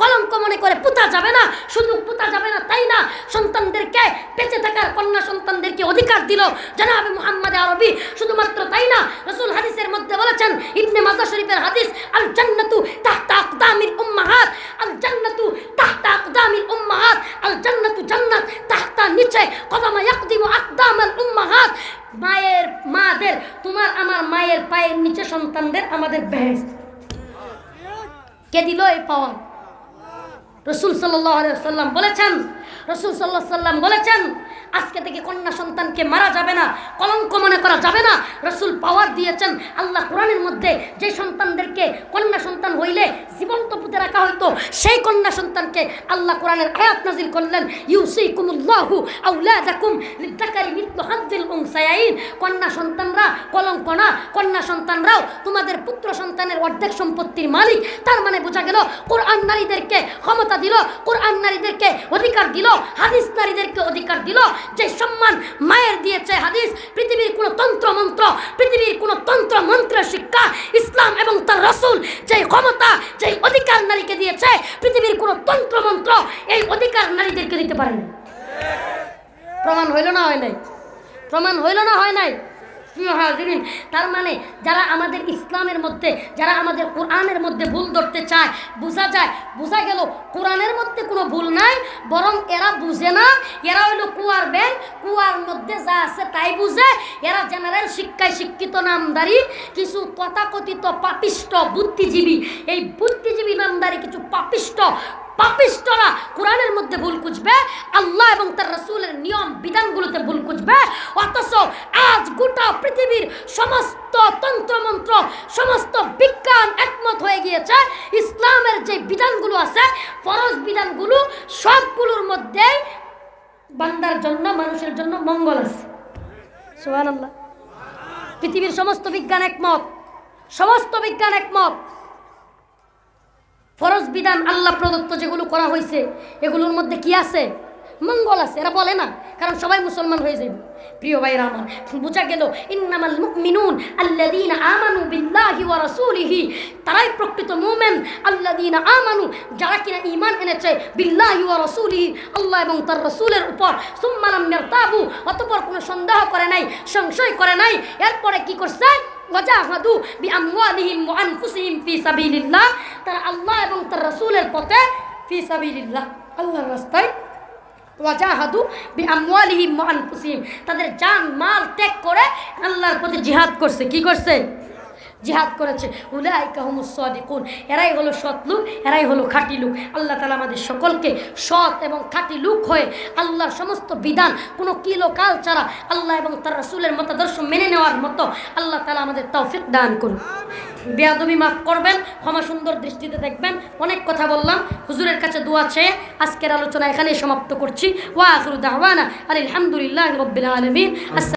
কলঙ্ক মনে করে পুতা যাবে না শুধু পুতা যাবে না তাই না সন্তানদেরকে বেঁচে থাকার কন্যা সন্তানদেরকে অধিকার দিল জানাবে মোহাম্মদ আরবি শুধুমাত্র তাই না রসুল হাদিসের মধ্যে বলেছেন ইবনে মাজা শরীফের হাদিস আল জান্নাতু তাহতা আকদামিল উম্মাহাত আল জান্নাতু তাহতা আকদামিল উম্মাহাত আল জান্নাতু জান্নাত তাহতা নিচে কদমা ইয়াকদিমু আকদামাল উম্মাহাত মায়ের মাদের তোমার আমার মায়ের পায়ের নিচে সন্তানদের আমাদের বেহেস্ত কে দিল এই পাওয়া রসুল সাল্লাম বলেছেন রসুল সাল্লাহ সাল্লাম বলেছেন আজকে থেকে কন্যা সন্তানকে মারা যাবে না কলঙ্ক মনে করা যাবে না রসুল পাওয়ার দিয়েছেন আল্লাহ কোরআনের মধ্যে যে সন্তানদেরকে কন্যা সন্তান হইলে জীবন্ত পুঁতে রাখা হইতো সেই কন্যা সন্তানকে আল্লাহ কোরআনের আয়াত নাজিল করলেন ইউসি কুমুল্লাহু কন্যা সন্তানরা কলঙ্কনা কন্যা সন্তানরাও তোমাদের পুত্র সন্তানের অর্ধেক সম্পত্তির মালিক তার মানে বোঝা গেল কোরআন নারীদেরকে ক্ষমতা দিল কোরআন নারীদেরকে অধিকার দিল হাদিস নারীদেরকে অধিকার দিল যে সম্মান মায়ের দিয়েছে হাদিস পৃথিবীর কোন তন্ত্র মন্ত্র পৃথিবীর কোন তন্ত্র মন্ত্র শিক্ষা ইসলাম এবং তার রসুল যেই ক্ষমতা যেই অধিকার নারীকে দিয়েছে পৃথিবীর কোন তন্ত্র মন্ত্র এই অধিকার নারীদেরকে দিতে পারে না প্রমাণ হইল না হয় নাই প্রমাণ হইল না হয় নাই তার মানে যারা আমাদের ইসলামের মধ্যে যারা আমাদের কোরআনের মধ্যে ভুল ধরতে চায় বোঝা যায় বোঝা গেল কোরআনের মধ্যে কোনো ভুল নাই বরং এরা বুঝে না এরা হইল কু কুয়ার মধ্যে যা আছে তাই বুঝে এরা জেনারেল শিক্ষায় শিক্ষিত নামদারি কিছু তথাকথিত পাপিষ্ট বুদ্ধিজীবী এই বুদ্ধিজীবী নামদারি কিছু পাপিষ্ট পাপিষ্টরা কোরআনের মধ্যে ভুল খুঁজবে আল্লাহ এবং তার রসুলের নিয়ম বিধানগুলোতে ভুল খুঁজবে অথচ আজ গোটা পৃথিবীর সমস্ত তন্ত্রমন্ত্র সমস্ত বিজ্ঞান একমত হয়ে গিয়েছে ইসলামের যে বিধানগুলো আছে ফরজ বিধানগুলো সবগুলোর মধ্যে বান্দার জন্য মানুষের জন্য মঙ্গল আছে সোহান আল্লাহ পৃথিবীর সমস্ত বিজ্ঞান একমত সমস্ত বিজ্ঞান একমত ফরজ বিধান আল্লাহ প্রদত্ত যেগুলো করা হয়েছে এগুলোর মধ্যে কি আছে মঙ্গল আছে এরা বলে না কারণ সবাই মুসলমান হয়ে যাবে প্রিয় ভাইরা রামান বোঝা গেল ইন্নামাল মুমিনুন আল্লাযীনা আমানু বিল্লাহি ওয়া রাসূলিহি তারাই প্রকৃত মুমিন আল্লাযীনা আমানু যারা কিনা ঈমান এনেছে বিল্লাহি ওয়া রাসূলিহি আল্লাহ এবং তার রাসূলের উপর সুম্মা লাম ইয়ারতাবু অতঃপর কোনো সন্দেহ করে নাই সংশয় করে নাই এরপরে কি করছে ওয়াজাহাদু বিআমওয়ালিহিম ওয়া আনফুসিহিম ফি সাবিলিল্লাহ তারা আল্লাহ এবং তার রাসূলের পথে ফি সাবিলিল্লাহ আল্লাহর রাস্তায় ওয়াজাহাদু বি আমওয়ালিহিম ওয়া আনফুসিহিম তাদের জান মাল ত্যাগ করে আল্লাহর পথে জিহাদ করছে কি করছে জিহাদ করেছে উলাই কাহমুসদিকুন এরাই হলো সৎ লোক এরাই হলো খাঁটি লোক আল্লাহ তালা আমাদের সকলকে সৎ এবং খাঁটি লোক হয়ে আল্লাহর সমস্ত বিধান কোনো কিলো কাল ছাড়া আল্লাহ এবং তার রাসুলের মতাদর্শ মেনে নেওয়ার মতো আল্লাহ তালা আমাদের তৌফিক দান করুন বেয়াদমি মাফ করবেন ক্ষমা সুন্দর দৃষ্টিতে দেখবেন অনেক কথা বললাম হুজুরের কাছে দোয়া চেয়ে আজকের আলোচনা এখানেই সমাপ্ত করছি ওয়া আখরু দাওয়ানা আলহামদুলিল্লাহ রবিল আলমিন